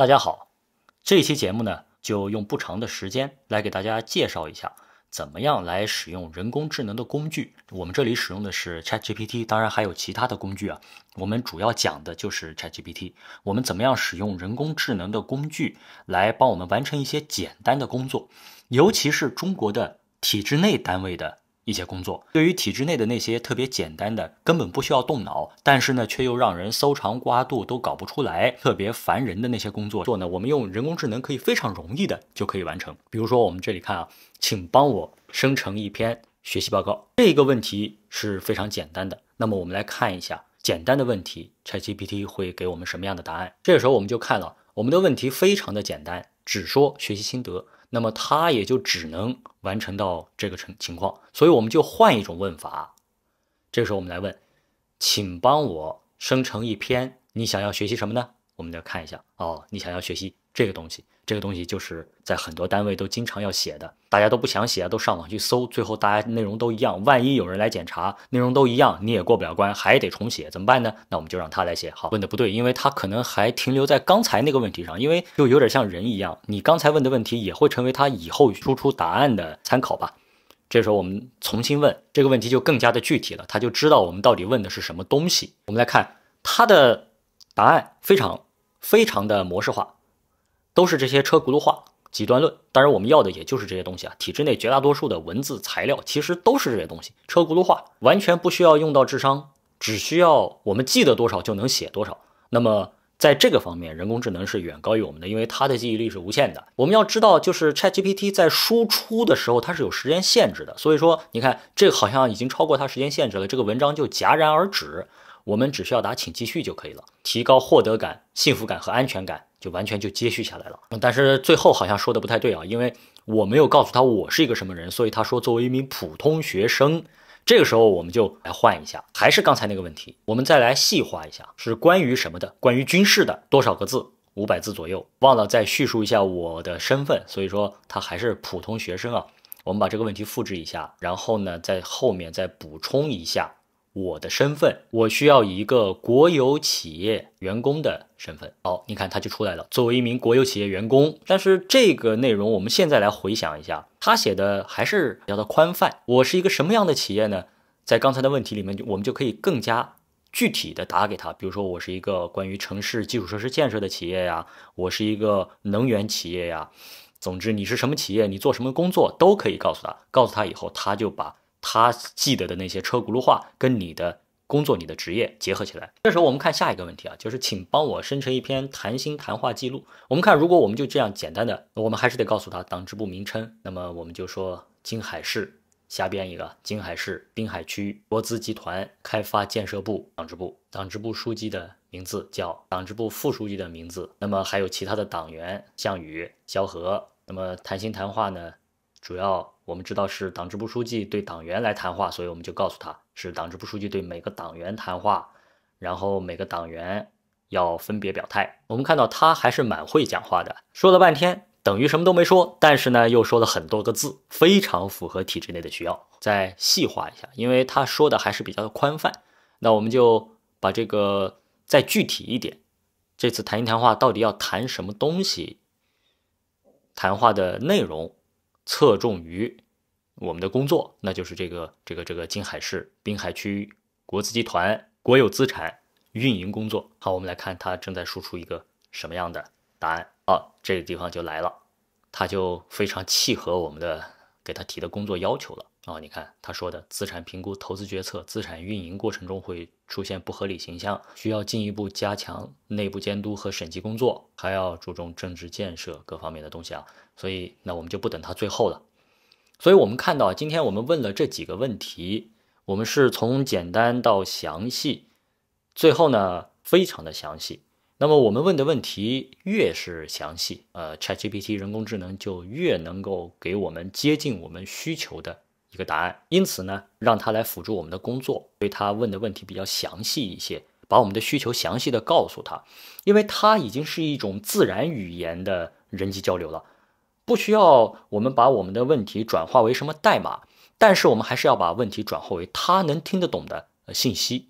大家好，这期节目呢，就用不长的时间来给大家介绍一下，怎么样来使用人工智能的工具。我们这里使用的是 ChatGPT，当然还有其他的工具啊。我们主要讲的就是 ChatGPT。我们怎么样使用人工智能的工具来帮我们完成一些简单的工作，尤其是中国的体制内单位的。一些工作，对于体制内的那些特别简单的，根本不需要动脑，但是呢，却又让人搜肠刮肚都搞不出来，特别烦人的那些工作，做呢，我们用人工智能可以非常容易的就可以完成。比如说，我们这里看啊，请帮我生成一篇学习报告，这个问题是非常简单的。那么我们来看一下简单的问题，ChatGPT 会给我们什么样的答案？这个时候我们就看了，我们的问题非常的简单，只说学习心得。那么它也就只能完成到这个情情况，所以我们就换一种问法。这时候我们来问，请帮我生成一篇，你想要学习什么呢？我们来看一下哦，你想要学习。这个东西，这个东西就是在很多单位都经常要写的，大家都不想写啊，都上网去搜，最后大家内容都一样。万一有人来检查，内容都一样，你也过不了关，还得重写，怎么办呢？那我们就让他来写。好，问的不对，因为他可能还停留在刚才那个问题上，因为就有点像人一样，你刚才问的问题也会成为他以后输出答案的参考吧。这时候我们重新问这个问题，就更加的具体了，他就知道我们到底问的是什么东西。我们来看他的答案，非常非常的模式化。都是这些车轱辘话、极端论，当然我们要的也就是这些东西啊。体制内绝大多数的文字材料其实都是这些东西，车轱辘话完全不需要用到智商，只需要我们记得多少就能写多少。那么在这个方面，人工智能是远高于我们的，因为它的记忆力是无限的。我们要知道，就是 Chat GPT 在输出的时候它是有时间限制的，所以说你看这好像已经超过它时间限制了，这个文章就戛然而止。我们只需要打“请继续就可以了，提高获得感、幸福感和安全感。就完全就接续下来了，但是最后好像说的不太对啊，因为我没有告诉他我是一个什么人，所以他说作为一名普通学生，这个时候我们就来换一下，还是刚才那个问题，我们再来细化一下，是关于什么的？关于军事的，多少个字？五百字左右。忘了再叙述一下我的身份，所以说他还是普通学生啊。我们把这个问题复制一下，然后呢，在后面再补充一下。我的身份，我需要以一个国有企业员工的身份。好，你看他就出来了。作为一名国有企业员工，但是这个内容我们现在来回想一下，他写的还是比较的宽泛。我是一个什么样的企业呢？在刚才的问题里面，我们就可以更加具体的打给他。比如说，我是一个关于城市基础设施建设的企业呀，我是一个能源企业呀。总之，你是什么企业，你做什么工作都可以告诉他。告诉他以后，他就把。他记得的那些车轱辘话跟你的工作、你的职业结合起来。这时候我们看下一个问题啊，就是请帮我生成一篇谈心谈话记录。我们看，如果我们就这样简单的，我们还是得告诉他党支部名称。那么我们就说金海市，瞎编一个金海市滨海区国资集团开发建设部党支部。党支部书记的名字叫，党支部副书记的名字，那么还有其他的党员项羽、萧何。那么谈心谈话呢？主要我们知道是党支部书记对党员来谈话，所以我们就告诉他是党支部书记对每个党员谈话，然后每个党员要分别表态。我们看到他还是蛮会讲话的，说了半天等于什么都没说，但是呢又说了很多个字，非常符合体制内的需要。再细化一下，因为他说的还是比较宽泛，那我们就把这个再具体一点。这次谈一谈话到底要谈什么东西？谈话的内容。侧重于我们的工作，那就是这个这个这个，金海市滨海区国资集团国有资产运营工作。好，我们来看他正在输出一个什么样的答案啊？这个地方就来了，他就非常契合我们的给他提的工作要求了。哦，你看他说的，资产评估、投资决策、资产运营过程中会出现不合理形象，需要进一步加强内部监督和审计工作，还要注重政治建设各方面的东西啊。所以，那我们就不等他最后了。所以我们看到，今天我们问了这几个问题，我们是从简单到详细，最后呢，非常的详细。那么我们问的问题越是详细，呃，ChatGPT 人工智能就越能够给我们接近我们需求的。一个答案，因此呢，让他来辅助我们的工作，对他问的问题比较详细一些，把我们的需求详细的告诉他，因为他已经是一种自然语言的人机交流了，不需要我们把我们的问题转化为什么代码，但是我们还是要把问题转化为他能听得懂的信息。